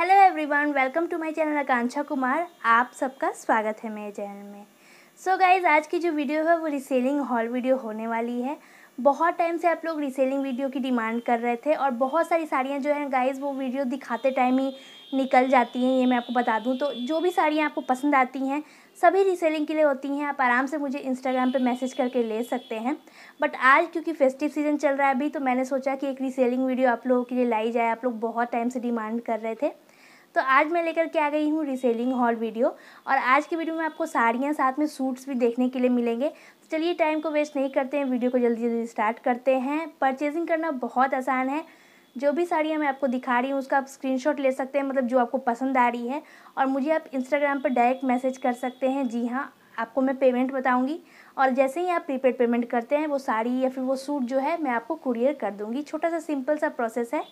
hello everyone welcome to my channel Akanksha Kumar आप सबका स्वागत है मेरे चैनल में सो so गाइज आज की जो वीडियो है वो रिसेलिंग हॉल वीडियो होने वाली है बहुत टाइम से आप लोग रिसेलिंग वीडियो की डिमांड कर रहे थे और बहुत सारी साड़ियाँ जो हैं गाइज़ वो वीडियो दिखाते टाइम ही निकल जाती हैं ये मैं आपको बता दूं तो जो भी साड़ियाँ आपको पसंद आती हैं सभी रीसेलिंग के लिए होती हैं आप आराम से मुझे इंस्टाग्राम पे मैसेज करके ले सकते हैं बट आज क्योंकि फेस्टिव सीज़न चल रहा है अभी तो मैंने सोचा कि एक रीसेलिंग वीडियो आप लोगों के लिए लाई जाए आप लोग बहुत टाइम से डिमांड कर रहे थे तो आज मैं लेकर के आ गई हूँ रिसेलिंग हॉल वीडियो और आज की वीडियो में आपको साड़ियाँ साथ में सूट्स भी देखने के लिए मिलेंगे तो चलिए टाइम को वेस्ट नहीं करते हैं वीडियो को जल्दी जल्दी स्टार्ट करते हैं परचेजिंग करना बहुत आसान है जो भी साड़ियाँ मैं आपको दिखा रही हूँ उसका आप स्क्रीनशॉट ले सकते हैं मतलब जो आपको पसंद आ रही है और मुझे आप इंस्टाग्राम पर डायरेक्ट मैसेज कर सकते हैं जी हाँ आपको मैं पेमेंट बताऊंगी और जैसे ही आप प्रीपेड पेमेंट करते हैं वो साड़ी या फिर वो सूट जो है मैं आपको कुरियर कर दूंगी छोटा सा सिंपल सा प्रोसेस है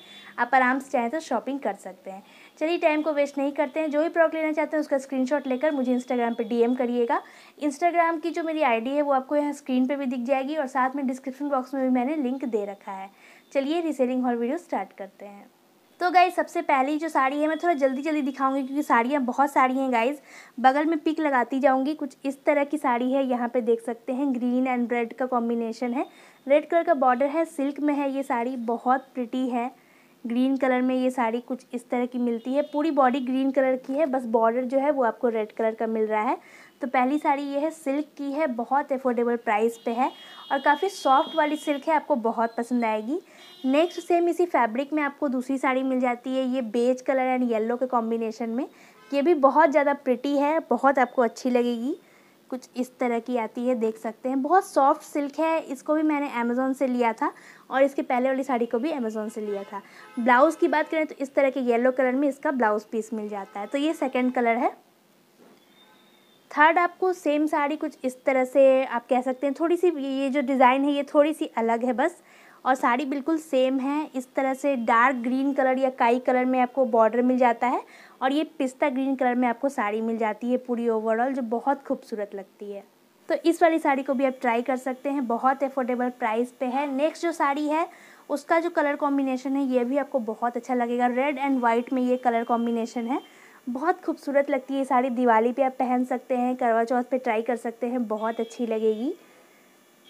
आप आराम से चाहें तो शॉपिंग कर सकते हैं चलिए टाइम को वेस्ट नहीं करते हैं जो भी प्रोडक्ट लेना चाहते हैं उसका स्क्रीनशॉट लेकर मुझे इंस्टाग्राम पे डीएम करिएगा इंस्टाग्राम की जो मेरी आईडी है वो आपको यहाँ स्क्रीन पे भी दिख जाएगी और साथ में डिस्क्रिप्शन बॉक्स में भी मैंने लिंक दे रखा है चलिए रिसेलिंग हॉल वीडियो स्टार्ट करते हैं तो गाइज सबसे पहली जो साड़ी है मैं थोड़ा जल्दी जल्दी दिखाऊंगी क्योंकि साड़ियाँ बहुत साड़ी हैं गाइज बगल में पिक लगाती जाऊंगी कुछ इस तरह की साड़ी है यहाँ पे देख सकते हैं ग्रीन एंड रेड का कॉम्बिनेशन है रेड कलर का बॉर्डर है सिल्क में है ये साड़ी बहुत प्रिटी है ग्रीन कलर में ये साड़ी कुछ इस तरह की मिलती है पूरी बॉडी ग्रीन कलर की है बस बॉर्डर जो है वो आपको रेड कलर का मिल रहा है तो पहली साड़ी ये है सिल्क की है बहुत अफोर्डेबल प्राइस पे है और काफ़ी सॉफ्ट वाली सिल्क है आपको बहुत पसंद आएगी नेक्स्ट सेम इसी फैब्रिक में आपको दूसरी साड़ी मिल जाती है ये बेज कलर एंड येल्लो के कॉम्बिनेशन में ये भी बहुत ज़्यादा प्रिटी है बहुत आपको अच्छी लगेगी कुछ इस तरह की आती है देख सकते हैं बहुत सॉफ्ट सिल्क है इसको भी मैंने अमेज़ोन से लिया था और इसके पहले वाली साड़ी को भी अमेज़ोन से लिया था ब्लाउज़ की बात करें तो इस तरह के येलो कलर में इसका ब्लाउज़ पीस मिल जाता है तो ये सेकेंड कलर है थर्ड आपको सेम साड़ी कुछ इस तरह से आप कह सकते हैं थोड़ी सी ये जो डिज़ाइन है ये थोड़ी सी अलग है बस और साड़ी बिल्कुल सेम है इस तरह से डार्क ग्रीन कलर या काई कलर में आपको बॉर्डर मिल जाता है और ये पिस्ता ग्रीन कलर में आपको साड़ी मिल जाती है पूरी ओवरऑल जो बहुत खूबसूरत लगती है तो इस वाली साड़ी को भी आप ट्राई कर सकते हैं बहुत अफोर्डेबल प्राइस पे है नेक्स्ट जो साड़ी है उसका जो कलर कॉम्बिनेशन है ये भी आपको बहुत अच्छा लगेगा रेड एंड वाइट में ये कलर कॉम्बिनेशन है बहुत खूबसूरत लगती है ये साड़ी दिवाली पे आप पहन सकते हैं करवा चौथ पे ट्राई कर सकते हैं बहुत अच्छी लगेगी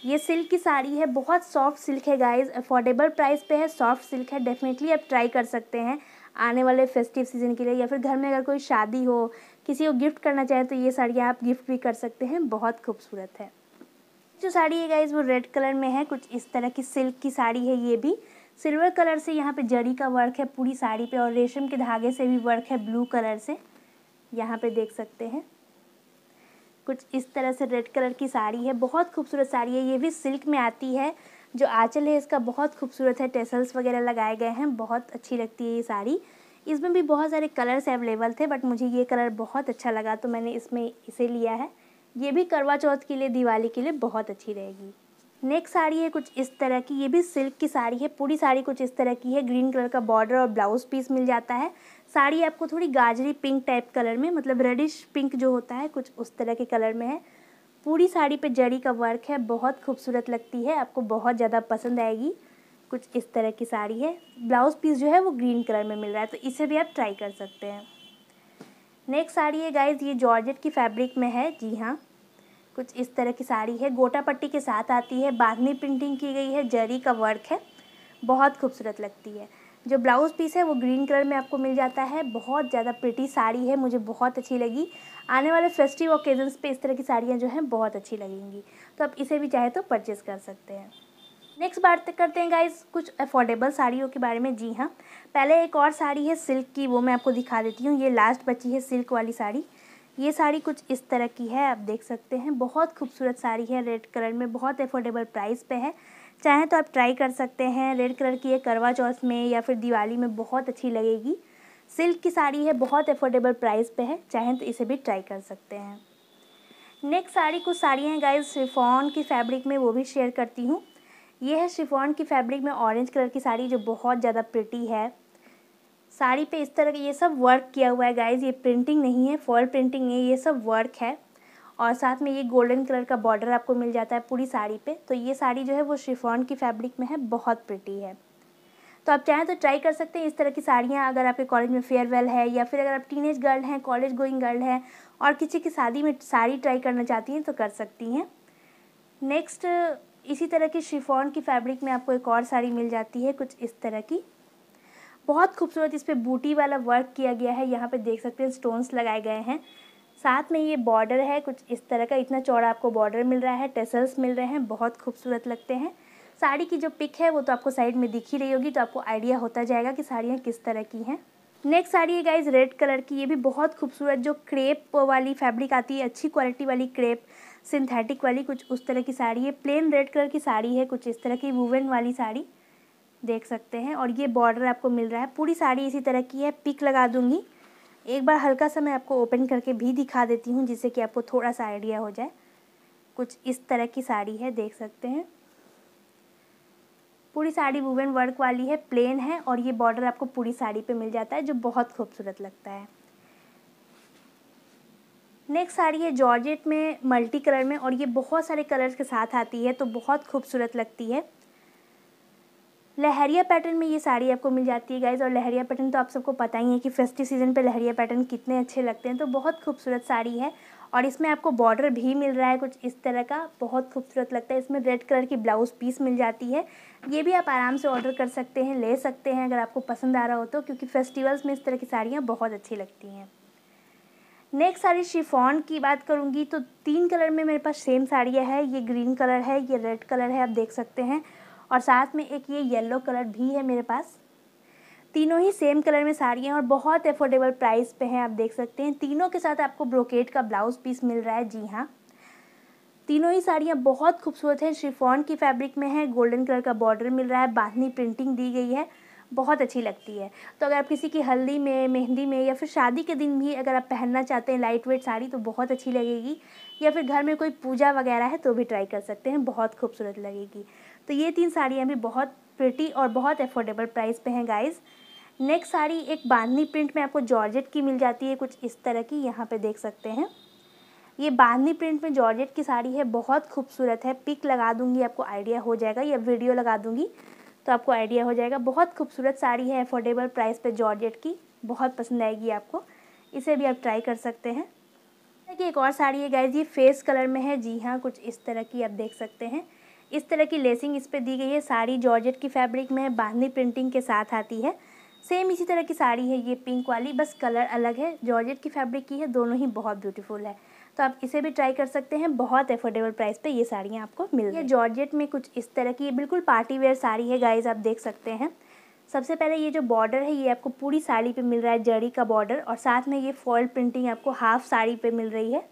ये सिल्क की साड़ी है बहुत सॉफ्ट सिल्क है गाइज अफोर्डेबल प्राइस पे है सॉफ्ट सिल्क है डेफिनेटली आप ट्राई कर सकते हैं आने वाले फेस्टिव सीजन के लिए या फिर घर में अगर कोई शादी हो किसी को गिफ्ट करना चाहे तो ये साड़ियाँ आप गिफ्ट भी कर सकते हैं बहुत खूबसूरत है जो साड़ी है गाइज वो रेड कलर में है कुछ इस तरह की सिल्क की साड़ी है ये भी सिल्वर कलर से यहाँ पे जरी का वर्क है पूरी साड़ी पे और रेशम के धागे से भी वर्क है ब्लू कलर से यहाँ पे देख सकते हैं कुछ इस तरह से रेड कलर की साड़ी है बहुत खूबसूरत साड़ी है ये भी सिल्क में आती है जो आँचल है इसका बहुत खूबसूरत है टेसल्स वगैरह लगाए गए हैं बहुत अच्छी लगती है ये साड़ी इसमें भी बहुत सारे कलर्स अवेलेबल थे बट मुझे ये कलर बहुत अच्छा लगा तो मैंने इसमें इसे लिया है ये भी करवा चौथ के लिए दिवाली के लिए बहुत अच्छी रहेगी नेक्स्ट साड़ी है कुछ इस तरह की ये भी सिल्क की साड़ी है पूरी साड़ी कुछ इस तरह की है ग्रीन कलर का बॉर्डर और ब्लाउज पीस मिल जाता है साड़ी आपको थोड़ी गाजरी पिंक टाइप कलर में मतलब रेडिश पिंक जो होता है कुछ उस तरह के कलर में है पूरी साड़ी पे जड़ी का वर्क है बहुत खूबसूरत लगती है आपको बहुत ज़्यादा पसंद आएगी कुछ इस तरह की साड़ी है ब्लाउज़ पीस जो है वो ग्रीन कलर में मिल रहा है तो इसे भी आप ट्राई कर सकते हैं नेक्स्ट साड़ी है गाइज ये जॉर्जेट की फैब्रिक में है जी हाँ कुछ इस तरह की साड़ी है गोटा पट्टी के साथ आती है बांधनी प्रिंटिंग की गई है जरी का वर्क है बहुत खूबसूरत लगती है जो ब्लाउज़ पीस है वो ग्रीन कलर में आपको मिल जाता है बहुत ज़्यादा प्रिटी साड़ी है मुझे बहुत अच्छी लगी आने वाले फेस्टिव ओकेजन्स पे इस तरह की साड़ियाँ जो हैं बहुत अच्छी लगेंगी तो आप इसे भी चाहे तो परचेज़ कर सकते हैं नेक्स्ट बात करते हैं गाइज कुछ अफोर्डेबल साड़ियों के बारे में जी हाँ पहले एक और साड़ी है सिल्क की वो मैं आपको दिखा देती हूँ ये लास्ट बची है सिल्क वाली साड़ी ये साड़ी कुछ इस तरह की है आप देख सकते हैं बहुत खूबसूरत साड़ी है रेड कलर में बहुत अफोर्डेबल प्राइस पे है चाहें तो आप ट्राई कर सकते हैं रेड कलर की है करवा चौथ में या फिर दिवाली में बहुत अच्छी लगेगी सिल्क की साड़ी है बहुत अफोर्डेबल प्राइस पे है चाहें तो इसे भी ट्राई कर सकते हैं नेक्स्ट साड़ी कुछ साड़ियाँ हैं गाइज शिफॉन की फैब्रिक में वो भी शेयर करती हूँ ये है शिफॉन की फैब्रिक में ऑरेंज कलर की साड़ी जो बहुत ज़्यादा प्रिटी है साड़ी पे इस तरह ये सब वर्क किया हुआ है गाइज ये प्रिंटिंग नहीं है फॉल प्रिंटिंग नहीं है ये सब वर्क है और साथ में ये गोल्डन कलर का बॉर्डर आपको मिल जाता है पूरी साड़ी पे तो ये साड़ी जो है वो शिफॉन की फैब्रिक में है बहुत प्रिटी है तो आप चाहें तो ट्राई कर सकते हैं इस तरह की साड़ियाँ अगर आपके कॉलेज में फेयरवेल है या फिर अगर आप टीनेज गर्ल हैं कॉलेज गोइंग गर्ल हैं और किसी की शादी में साड़ी ट्राई करना चाहती हैं तो कर सकती हैं नेक्स्ट इसी तरह की शिफॉन की फैब्रिक में आपको एक और साड़ी मिल जाती है कुछ इस तरह की बहुत खूबसूरत इस पर बूटी वाला वर्क किया गया है यहाँ पे देख सकते हैं स्टोन्स लगाए गए हैं साथ में ये बॉर्डर है कुछ इस तरह का इतना चौड़ा आपको बॉर्डर मिल रहा है टेसल्स मिल रहे हैं बहुत खूबसूरत लगते हैं साड़ी की जो पिक है वो तो आपको साइड में दिख ही रही होगी तो आपको आइडिया होता जाएगा कि साड़ियाँ किस तरह की हैं नेक्स्ट साड़ी है गाइज रेड कलर की ये भी बहुत खूबसूरत जो क्रेप वाली फैब्रिक आती है अच्छी क्वालिटी वाली क्रेप सिंथेटिक वाली कुछ उस तरह की साड़ी है प्लेन रेड कलर की साड़ी है कुछ इस तरह की वुवन वाली साड़ी देख सकते हैं और ये बॉर्डर आपको मिल रहा है पूरी साड़ी इसी तरह की है पिक लगा दूंगी एक बार हल्का सा मैं आपको ओपन करके भी दिखा देती हूँ जिससे कि आपको थोड़ा सा आइडिया हो जाए कुछ इस तरह की साड़ी है देख सकते हैं पूरी साड़ी वुमेन वर्क वाली है प्लेन है और ये बॉर्डर आपको पूरी साड़ी पे मिल जाता है जो बहुत खूबसूरत लगता है नेक्स्ट साड़ी है जॉर्जेट में मल्टी कलर में और ये बहुत सारे कलर्स के साथ आती है तो बहुत खूबसूरत लगती है लहरिया पैटर्न में ये साड़ी आपको मिल जाती है गाइज़ और लहरिया पैटर्न तो आप सबको पता ही है कि फेस्टिव सीज़न पे लहरिया पैटर्न कितने अच्छे लगते हैं तो बहुत खूबसूरत साड़ी है और इसमें आपको बॉर्डर भी मिल रहा है कुछ इस तरह का बहुत खूबसूरत लगता है इसमें रेड कलर की ब्लाउज़ पीस मिल जाती है ये भी आप आराम से ऑर्डर कर सकते हैं ले सकते हैं अगर आपको पसंद आ रहा हो तो क्योंकि फेस्टिवल्स में इस तरह की साड़ियाँ बहुत अच्छी लगती हैं नेक्स्ट साड़ी शिफॉन की बात करूँगी तो तीन कलर में मेरे पास सेम साड़ियाँ है ये ग्रीन कलर है ये रेड कलर है आप देख सकते हैं और साथ में एक ये येलो कलर भी है मेरे पास तीनों ही सेम कलर में साड़ी हैं और बहुत अफोर्डेबल प्राइस पे हैं आप देख सकते हैं तीनों के साथ आपको ब्रोकेट का ब्लाउज पीस मिल रहा है जी हाँ तीनों ही साड़ियाँ बहुत खूबसूरत हैं शिफॉन की फैब्रिक में है गोल्डन कलर का बॉर्डर मिल रहा है बांधनी प्रिंटिंग दी गई है बहुत अच्छी लगती है तो अगर आप किसी की हल्दी में मेहंदी में या फिर शादी के दिन भी अगर आप पहनना चाहते हैं लाइट वेट साड़ी तो बहुत अच्छी लगेगी या फिर घर में कोई पूजा वगैरह है तो भी ट्राई कर सकते हैं बहुत खूबसूरत लगेगी तो ये तीन साड़ियाँ भी बहुत प्रिटी और बहुत अफोर्डेबल प्राइस पे हैं गाइज़ नेक्स्ट साड़ी एक बांधनी प्रिंट में आपको जॉर्जेट की मिल जाती है कुछ इस तरह की यहाँ पे देख सकते हैं ये बांधनी प्रिंट में जॉर्जेट की साड़ी है बहुत खूबसूरत है पिक लगा दूंगी आपको आइडिया हो जाएगा या वीडियो लगा दूंगी तो आपको आइडिया हो जाएगा बहुत खूबसूरत साड़ी है अफोर्डेबल प्राइस पे जॉर्जेट की बहुत पसंद आएगी आपको इसे भी आप ट्राई कर सकते हैं कि एक और साड़ी है गाइज ये फेस कलर में है जी हाँ कुछ इस तरह की आप देख सकते हैं इस तरह की लेसिंग इस पर दी गई है साड़ी जॉर्जेट की फैब्रिक में बांधनी प्रिंटिंग के साथ आती है सेम इसी तरह की साड़ी है ये पिंक वाली बस कलर अलग है जॉर्जेट की फैब्रिक की है दोनों ही बहुत ब्यूटीफुल है तो आप इसे भी ट्राई कर सकते हैं बहुत अफोर्डेबल प्राइस पे ये साड़ियाँ आपको मिल ये जॉर्जेट में कुछ इस तरह की बिल्कुल पार्टी वेयर साड़ी है गाइज आप देख सकते हैं सबसे पहले ये जो बॉर्डर है ये आपको पूरी साड़ी पे मिल रहा है जड़ी का बॉर्डर और साथ में ये फॉल प्रिंटिंग आपको हाफ साड़ी पे मिल रही है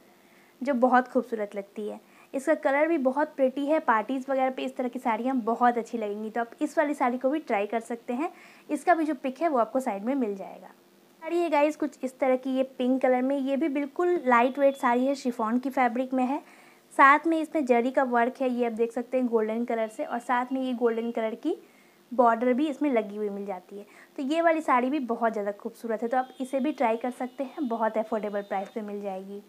जो बहुत खूबसूरत लगती है इसका कलर भी बहुत प्रिटी है पार्टीज़ वगैरह पे इस तरह की साड़ियाँ बहुत अच्छी लगेंगी तो आप इस वाली साड़ी को भी ट्राई कर सकते हैं इसका भी जो पिक है वो आपको साइड में मिल जाएगा साड़ी है गाइज कुछ इस तरह की ये पिंक कलर में ये भी बिल्कुल लाइट वेट साड़ी है शिफॉन की फैब्रिक में है साथ में इसमें जरी का वर्क है ये आप देख सकते हैं गोल्डन कलर से और साथ में ये गोल्डन कलर की बॉर्डर भी इसमें लगी हुई मिल जाती है तो ये वाली साड़ी भी बहुत ज़्यादा खूबसूरत है तो आप इसे भी ट्राई कर सकते हैं बहुत अफोर्डेबल प्राइस पे मिल जाएगी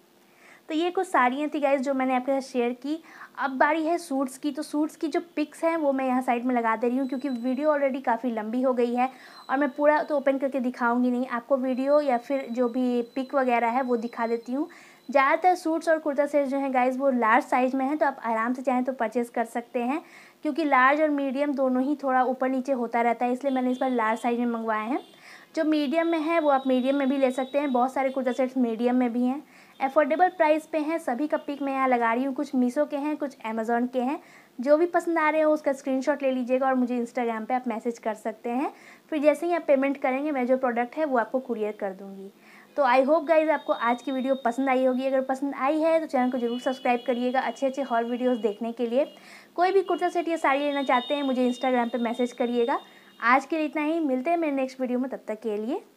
तो ये कुछ साड़ियाँ थी गाइज जो मैंने आपके साथ शेयर की अब बारी है सूट्स की तो सूट्स की जो पिक्स हैं वो मैं यहाँ साइड में लगा दे रही हूँ क्योंकि वीडियो ऑलरेडी काफ़ी लंबी हो गई है और मैं पूरा तो ओपन करके दिखाऊंगी नहीं आपको वीडियो या फिर जो भी पिक वगैरह है वो दिखा देती हूँ ज़्यादातर सूट्स और कुर्ता सेट जो हैं गाइज वो लार्ज साइज़ में हैं तो आप आराम से चाहें तो परचेज़ कर सकते हैं क्योंकि लार्ज और मीडियम दोनों ही थोड़ा ऊपर नीचे होता रहता है इसलिए मैंने इस बार लार्ज साइज़ में मंगवाए हैं जो मीडियम में है वो आप मीडियम में भी ले सकते हैं बहुत सारे कुर्ता सेट्स मीडियम में भी हैं अफोर्डेबल प्राइस पे हैं सभी का पिक मैं यहाँ लगा रही हूँ कुछ मीशो के हैं कुछ अमेज़ोन के हैं जो भी पसंद आ रहे हो उसका स्क्रीनशॉट ले लीजिएगा और मुझे इंस्टाग्राम पे आप मैसेज कर सकते हैं फिर जैसे ही आप पेमेंट करेंगे मैं जो प्रोडक्ट है वो आपको कुरियर कर दूँगी तो आई होप गाइज आपको आज की वीडियो पसंद आई होगी अगर पसंद आई है तो चैनल को जरूर सब्सक्राइब करिएगा अच्छे अच्छे हॉल वीडियोज़ देखने के लिए कोई भी कुर्ता सेट या साड़ी लेना चाहते हैं मुझे इंस्टाग्राम पर मैसेज करिएगा आज के लिए इतना ही मिलते हैं मेरे नेक्स्ट वीडियो में तब तक के लिए